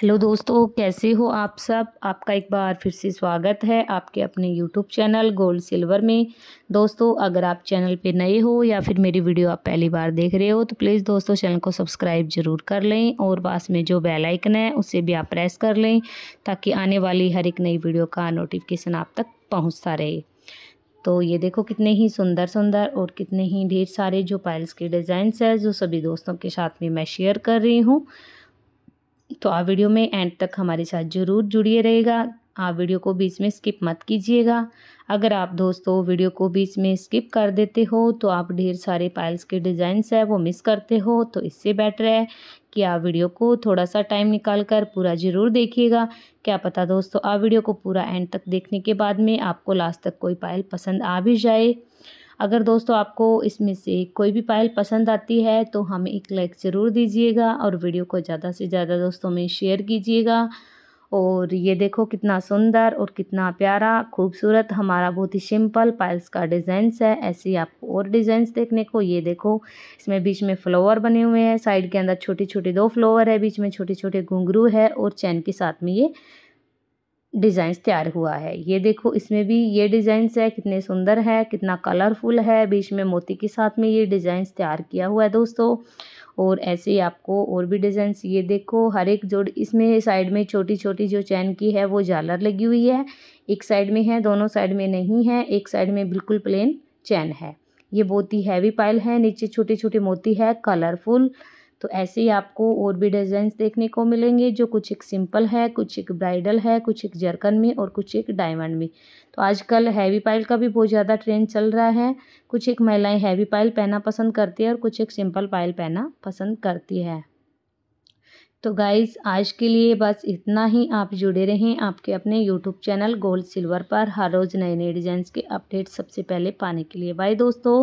hello दोस्तों कैसे हो आप सब आपका एक बार फिर से स्वागत है आपके अपने यूट्यूब चैनल गोल्ड सिल्वर में दोस्तों अगर आप चैनल पे नए हो या फिर मेरी वीडियो आप पहली बार देख रहे हो तो प्लीज़ दोस्तों चैनल को सब्सक्राइब जरूर कर लें और पास में जो बेल आइकन है उसे भी आप प्रेस कर लें ताकि आने वाली हर एक नई वीडियो का नोटिफिकेशन आप तक पहुँचता रहे तो ये देखो कितने ही सुंदर सुंदर और कितने ही ढेर सारे जो पायल्स के डिज़ाइंस है जो सभी दोस्तों के साथ में मैं शेयर कर रही हूँ तो आप वीडियो में एंड तक हमारे साथ ज़रूर जुड़िए रहेगा आप वीडियो को बीच में स्किप मत कीजिएगा अगर आप दोस्तों वीडियो को बीच में स्किप कर देते हो तो आप ढेर सारे पाइल्स के डिज़ाइंस है वो मिस करते हो तो इससे बेटर है कि आप वीडियो को थोड़ा सा टाइम निकाल कर पूरा ज़रूर देखिएगा क्या पता दोस्तों आप वीडियो को पूरा एंड तक देखने के बाद में आपको लास्ट तक कोई पायल पसंद आ भी जाए अगर दोस्तों आपको इसमें से कोई भी पायल पसंद आती है तो हमें एक लाइक ज़रूर दीजिएगा और वीडियो को ज़्यादा से ज़्यादा दोस्तों में शेयर कीजिएगा और ये देखो कितना सुंदर और कितना प्यारा खूबसूरत हमारा बहुत ही सिंपल पाइल्स का डिज़ाइंस है ऐसे ही आपको और डिज़ाइंस देखने को ये देखो इसमें बीच में फ्लोवर बने हुए हैं साइड के अंदर छोटे छोटे दो फ्लोवर है बीच में छोटे छोटे घुंघरू है और चैन के साथ में ये डिज़ाइंस तैयार हुआ है ये देखो इसमें भी ये डिज़ाइंस है कितने सुंदर है कितना कलरफुल है बीच में मोती के साथ में ये डिज़ाइंस तैयार किया हुआ है दोस्तों और ऐसे ही आपको और भी डिज़ाइंस ये देखो हर एक जोड़ इसमें साइड में छोटी छोटी जो चैन की है वो झालर लगी हुई है एक साइड में है दोनों साइड में नहीं है एक साइड में बिल्कुल प्लेन चैन है ये बहुत ही हैवी पाइल है नीचे छोटे छोटे मोती है कलरफुल तो ऐसे ही आपको और भी डिज़ाइंस देखने को मिलेंगे जो कुछ एक सिंपल है कुछ एक ब्राइडल है कुछ एक जरकन में और कुछ एक डायमंड में तो आजकल हैवी पाइल का भी बहुत ज़्यादा ट्रेंड चल रहा है कुछ एक महिलाएं हैवी पाइल पहनना पसंद करती है और कुछ एक सिंपल पाइल पहनना पसंद करती है तो गाइज़ आज के लिए बस इतना ही आप जुड़े रहें आपके अपने यूट्यूब चैनल गोल्ड सिल्वर पर हर रोज़ नए नए डिज़ाइंस के अपडेट सबसे पहले पाने के लिए बाय दोस्तों